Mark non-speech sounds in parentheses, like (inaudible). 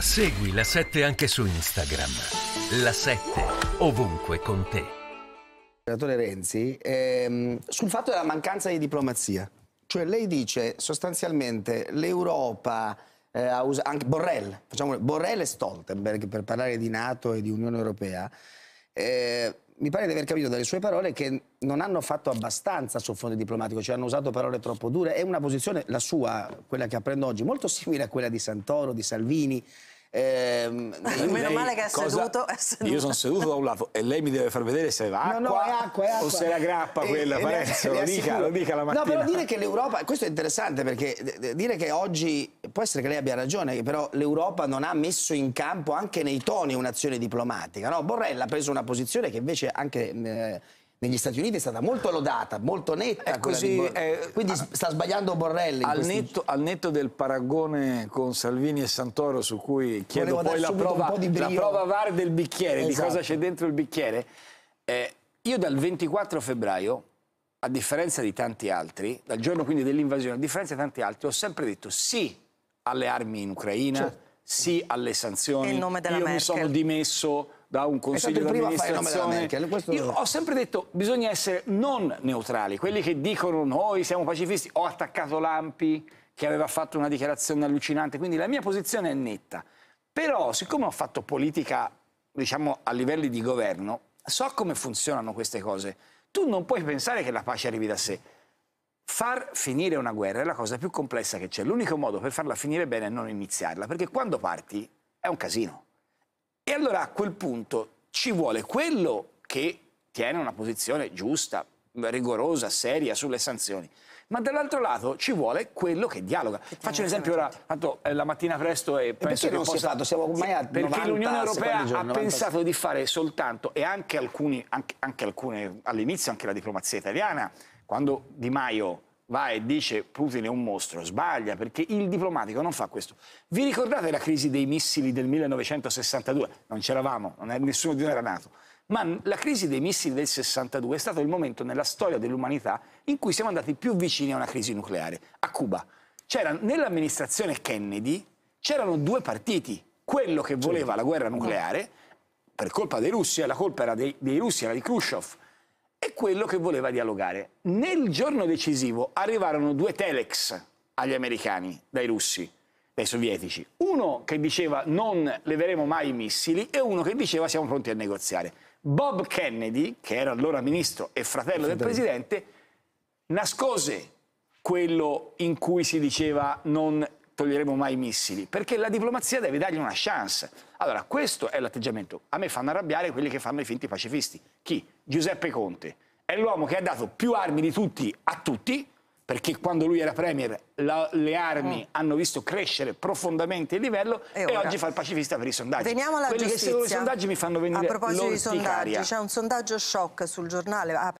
Segui la 7 anche su Instagram. La 7 ovunque con te. Senatore Renzi, ehm, sul fatto della mancanza di diplomazia. Cioè lei dice sostanzialmente l'Europa eh, ha usato anche Borrell, facciamo Borrell e Stoltenberg per parlare di Nato e di Unione Europea. Eh, mi pare di aver capito dalle sue parole che non hanno fatto abbastanza sul fronte diplomatico, cioè hanno usato parole troppo dure. È una posizione, la sua, quella che apprendo oggi, molto simile a quella di Santoro, di Salvini, Ehm, (laughs) Meno male che è seduto, è seduto. Io sono seduto da un lato e lei mi deve far vedere se va no, no, acqua, acqua, acqua, o se la grappa eh, quella, eh, eh, e, Parenzo, lo dica, lo dica la mattina. No, però dire che l'Europa, questo è interessante perché dire che oggi, può essere che lei abbia ragione, però l'Europa non ha messo in campo anche nei toni un'azione diplomatica. No? Borrell ha preso una posizione che invece anche... Eh, negli Stati Uniti è stata molto lodata, molto netta. Così, Bor- eh, quindi a- sta sbagliando Borrelli. Al, questi... netto, al, netto, del paragone con Salvini e Santoro, su cui chiedo Volevo poi la prova, la prova VAR del bicchiere, esatto. di cosa esatto. c'è dentro il bicchiere, eh, io dal 24 febbraio, a differenza di tanti altri, dal giorno quindi dell'invasione, a differenza di tanti altri, ho sempre detto sì alle armi in Ucraina, certo. sì alle sanzioni. Il nome della io Merkel. mi sono dimesso da un consiglio di amministrazione. Questo... Io ho sempre detto che bisogna essere non neutrali. Quelli che dicono noi siamo pacifisti, ho attaccato Lampi che aveva fatto una dichiarazione allucinante, quindi la mia posizione è netta. Però siccome ho fatto politica, diciamo, a livelli di governo, so come funzionano queste cose. Tu non puoi pensare che la pace arrivi da sé. Far finire una guerra è la cosa più complessa che c'è. L'unico modo per farla finire bene è non iniziarla, perché quando parti è un casino. E allora a quel punto ci vuole quello che tiene una posizione giusta, rigorosa, seria sulle sanzioni. Ma dall'altro lato ci vuole quello che dialoga. Che Faccio un esempio ora, certo. tanto, eh, la mattina presto e, e penso che non possa... si è fatto, siamo ormai a Perché 90, l'Unione Europea giorni, ha 90... pensato di fare soltanto, e anche alcuni, anche, anche alcune, all'inizio anche la diplomazia italiana, quando Di Maio va e dice Putin è un mostro, sbaglia perché il diplomatico non fa questo. Vi ricordate la crisi dei missili del 1962? Non c'eravamo, non è, nessuno di noi era nato. Ma la crisi dei missili del 62 è stato il momento nella storia dell'umanità in cui siamo andati più vicini a una crisi nucleare. A Cuba, C'era, nell'amministrazione Kennedy c'erano due partiti, quello che voleva la guerra nucleare per colpa dei russi, la colpa era dei, dei russi, era di Khrushchev e quello che voleva dialogare. Nel giorno decisivo arrivarono due telex agli americani, dai russi, dai sovietici. Uno che diceva non leveremo mai i missili e uno che diceva siamo pronti a negoziare. Bob Kennedy, che era allora ministro e fratello del presidente, nascose quello in cui si diceva non toglieremo mai i missili, perché la diplomazia deve dargli una chance. Allora, questo è l'atteggiamento. A me fanno arrabbiare quelli che fanno i finti pacifisti. Chi? Giuseppe Conte. È l'uomo che ha dato più armi di tutti a tutti, perché quando lui era premier la, le armi mm. hanno visto crescere profondamente il livello e, e oggi fa il pacifista per i sondaggi. Veniamo alla Quelli giustizia. che seguono i sondaggi mi fanno venire A proposito di sondaggi, c'è un sondaggio shock sul giornale. Ah,